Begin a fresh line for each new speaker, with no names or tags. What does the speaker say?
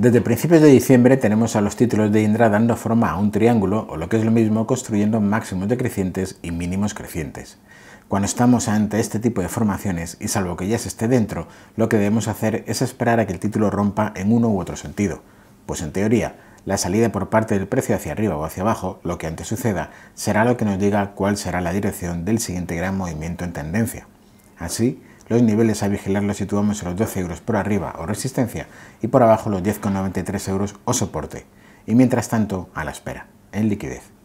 Desde principios de diciembre tenemos a los títulos de Indra dando forma a un triángulo, o lo que es lo mismo, construyendo máximos decrecientes y mínimos crecientes. Cuando estamos ante este tipo de formaciones, y salvo que ya se esté dentro, lo que debemos hacer es esperar a que el título rompa en uno u otro sentido. Pues en teoría, la salida por parte del precio hacia arriba o hacia abajo, lo que antes suceda, será lo que nos diga cuál será la dirección del siguiente gran movimiento en tendencia. Así, los niveles a vigilar los situamos en los 12 euros por arriba o resistencia y por abajo los 10,93 euros o soporte. Y mientras tanto, a la espera, en liquidez.